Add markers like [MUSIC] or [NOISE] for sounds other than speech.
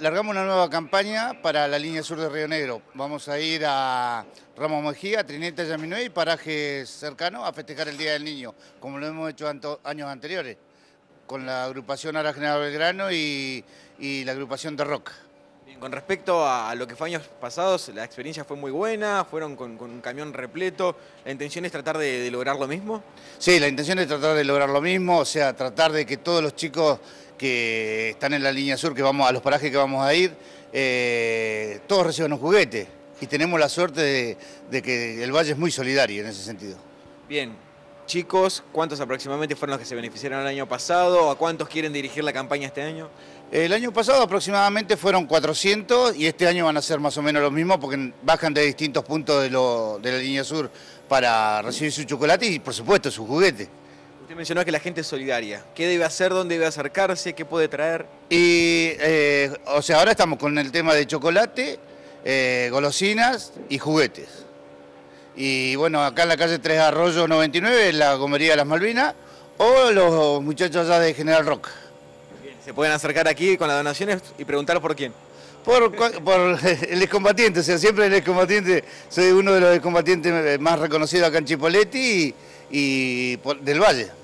Largamos una nueva campaña para la línea sur de Río Negro. Vamos a ir a Ramos Mejía, y Yaminué y parajes cercanos a festejar el Día del Niño, como lo hemos hecho años anteriores, con la agrupación Ara General Belgrano y, la agrupación de Roca. con respecto a lo que fue años pasados, la experiencia fue muy buena, fueron con, un camión repleto. ¿La intención es tratar de lograr lo mismo? Sí, la intención es tratar de lograr lo mismo, o sea, tratar de que todos los chicos que están en la línea sur, que vamos a los parajes que vamos a ir, eh, todos reciben un juguete y tenemos la suerte de, que el valle es muy solidario en ese sentido. Bien, chicos, ¿cuántos aproximadamente fueron los que se beneficiaron el año pasado? ¿A cuántos quieren dirigir la campaña este año? El año pasado aproximadamente fueron 400 y este año van a ser más o menos los mismos porque bajan de distintos puntos de, de la línea sur para recibir su chocolate y por supuesto su juguete. Usted mencionó que la gente es solidaria. ¿Qué debe hacer? ¿Dónde debe acercarse? ¿Qué puede traer? Y, eh, o sea, ahora estamos con el tema de chocolate, eh, golosinas y juguetes. Y bueno, acá en la calle 3 Arroyo 99, la Gomería de las Malvinas, o los muchachos allá de General Roca. se pueden acercar aquí con las donaciones y preguntar por quién. Por, por, [LAUGHS] el excombatiente, o sea, siempre el excombatiente, soy uno de los excombatientes más reconocidos acá en Chipoletti y, del Valle.